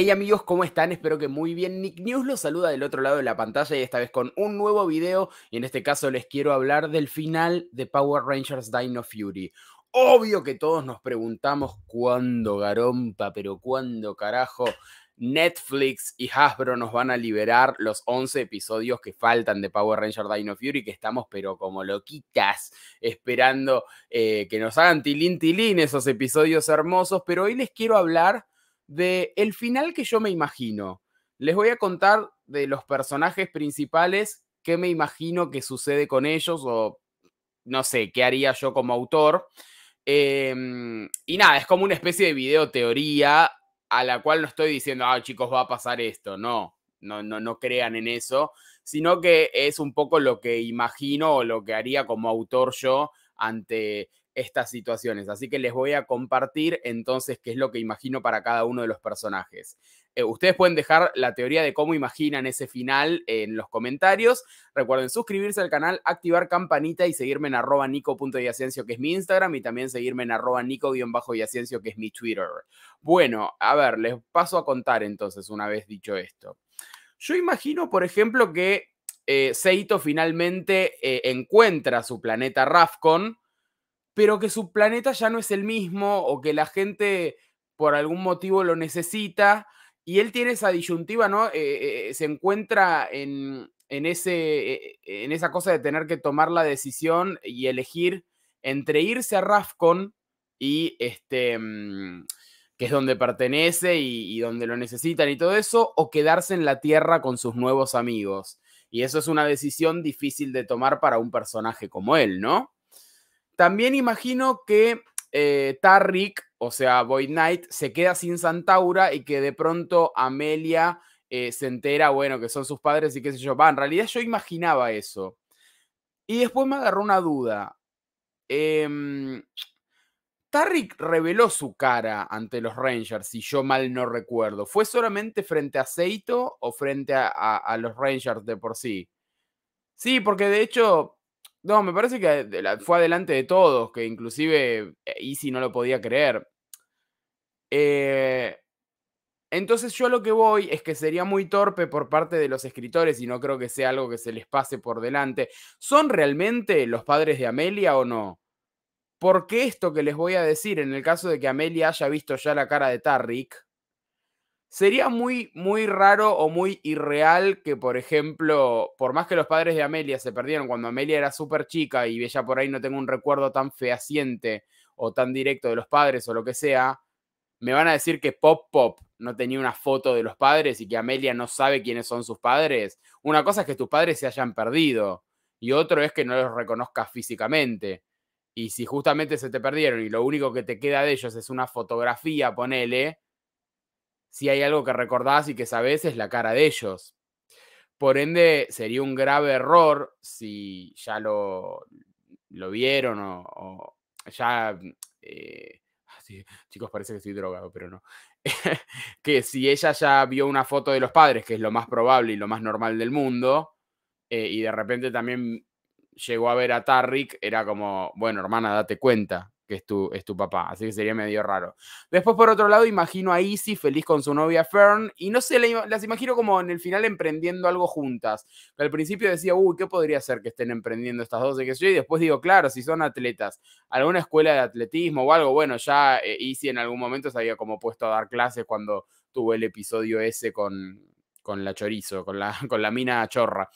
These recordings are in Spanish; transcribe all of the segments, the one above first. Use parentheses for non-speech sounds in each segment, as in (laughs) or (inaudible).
Hey amigos, ¿cómo están? Espero que muy bien. Nick News los saluda del otro lado de la pantalla y esta vez con un nuevo video y en este caso les quiero hablar del final de Power Rangers Dino Fury. Obvio que todos nos preguntamos cuándo Garompa, pero cuándo carajo Netflix y Hasbro nos van a liberar los 11 episodios que faltan de Power Rangers Dino Fury, que estamos pero como loquitas esperando eh, que nos hagan tilín tilín esos episodios hermosos, pero hoy les quiero hablar de el final que yo me imagino. Les voy a contar de los personajes principales qué me imagino que sucede con ellos o no sé, qué haría yo como autor. Em, y nada, es como una especie de video teoría a la cual no estoy diciendo, ah, chicos, va a pasar esto. No, no, no, no crean en eso, sino que es un poco lo que imagino o lo que haría como autor yo ante estas situaciones. Así que les voy a compartir entonces qué es lo que imagino para cada uno de los personajes. Eh, ustedes pueden dejar la teoría de cómo imaginan ese final en los comentarios. Recuerden suscribirse al canal, activar campanita y seguirme en arroba nico.yaciencio, que es mi Instagram, y también seguirme en arroba nico-yaciencio, que es mi Twitter. Bueno, a ver, les paso a contar entonces una vez dicho esto. Yo imagino, por ejemplo, que eh, Seito finalmente eh, encuentra su planeta Rafcon pero que su planeta ya no es el mismo o que la gente por algún motivo lo necesita y él tiene esa disyuntiva, ¿no? Eh, eh, eh, se encuentra en, ese, en esa cosa de tener que tomar la decisión y elegir entre irse a Rafcon y este mm, que es donde pertenece y, donde lo necesitan y todo eso, o quedarse en la Tierra con sus nuevos amigos. Y eso es una decisión difícil de tomar para un personaje como él, ¿no? También imagino que eh, o sea, Void Knight, se queda sin Santaura y que de pronto Amelia eh, se entera, bueno, que son sus padres y qué sé yo. Va, en realidad yo imaginaba eso. Y después me agarró una duda. Eh, Tarrick reveló su cara ante los Rangers, si yo mal no recuerdo. ¿Fue solamente frente a Seito o frente a los Rangers de por sí? Sí, porque de hecho no, me parece que fue adelante de todos, que inclusive eh, Easy no lo podía creer. Eh, entonces yo lo que voy es que sería muy torpe por parte de los escritores y no creo que sea algo que se les pase por delante. ¿Son realmente los padres de Amelia o no? Porque esto que les voy a decir, en el caso de que Amelia haya visto ya la cara de Tarrick, Sería muy, muy raro o muy irreal que, por ejemplo, por más que los padres de Amelia se perdieron cuando Amelia era súper chica y ella por ahí no tengo un recuerdo tan fehaciente o tan directo de los padres o lo que sea, me van a decir que Pop Pop no tenía una foto de los padres y que Amelia no sabe quiénes son sus padres. Una cosa es que tus padres se hayan perdido y otro es que no los reconozcas físicamente. Y si justamente se te perdieron y lo único que te queda de ellos es una fotografía, ponele, si hay algo que recordás y que sabés es la cara de ellos. Por ende, sería un grave error si ya lo, lo vieron o, ya... Mm, eh, ah, chicos, parece que estoy drogado, pero no. (laughs) que si ella ya vio una foto de los padres, que es lo más probable y lo más normal del mundo, eh, y de repente también llegó a ver a Tarrick, era como, bueno, hermana, date cuenta que es tu, papá, así que sería medio raro. Después, por otro lado, imagino a Easy feliz con su novia Fern, y no sé, las imagino como en el final emprendiendo algo juntas. Al principio decía, uy, ¿qué podría ser que estén emprendiendo estas dos? y después digo, claro, si son atletas, alguna escuela de atletismo o algo, bueno, ya Easy eh, en algún momento se había como puesto a dar clases cuando tuvo el episodio ese con, con la chorizo, con la, (laughs) con la mina chorra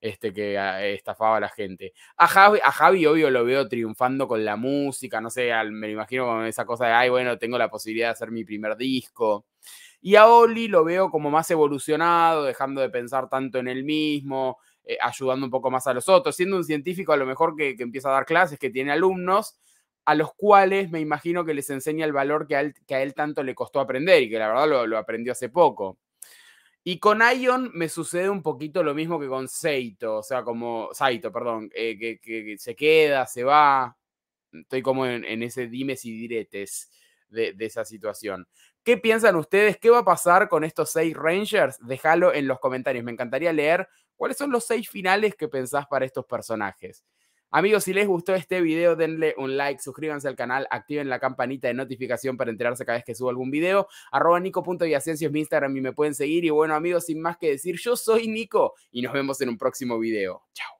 este, que ah, estafaba a la gente. A Javi, a Javi, obvio, lo veo triunfando con la música, no sé, me lo imagino con esa cosa de, ay, bueno, tengo la posibilidad de hacer mi primer disco. Y a Oli lo veo como más evolucionado, dejando de pensar tanto en él mismo, eh, ayudando un poco más a los otros, siendo un científico a lo mejor que, empieza a dar clases, que tiene alumnos, a los cuales me imagino que les enseña el valor que a él, que a él tanto le costó aprender y que la verdad lo, lo aprendió hace poco. Y con Ion me sucede un poquito lo mismo que con Seito, o sea, como Saito, perdón, eh, que, se queda, se va. Estoy como en, ese dimes y diretes de, de, esa situación. ¿Qué piensan ustedes? ¿Qué va a pasar con estos seis Rangers? Déjalo en los comentarios. Me encantaría leer cuáles son los seis finales que pensás para estos personajes. Amigos, si les gustó este video, denle un like, suscríbanse al canal, activen la campanita de notificación para enterarse cada vez que subo algún video. Arroba nico.viacencio mi Instagram y me pueden seguir. Y bueno, amigos, sin más que decir, yo soy Nico y nos vemos en un próximo video. Chao.